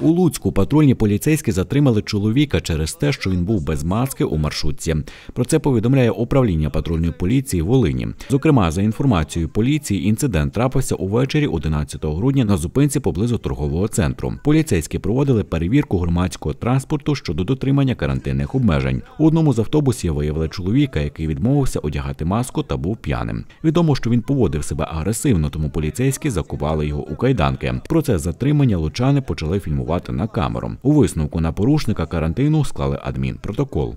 У Луцьку патрульні поліцейські затримали чоловіка через те, що він був без маски у маршрутці. Про це повідомляє управління патрульної поліції Волині. Зокрема, за інформацією поліції, інцидент трапився увечері 11 грудня на зупинці поблизу торгового центру. Поліцейські проводили перевірку громадського транспорту щодо дотримання карантинних обмежень. У одному з автобусів виявили чоловіка, який відмовився одягати маску та був п'яним. Відомо, що він поводив себе агресивно, тому поліцейські закували його у кайданки. Процес затримання лучани почали фільмувати фотографувати на камеру. У висновку на порушника карантину склали адмінпротокол.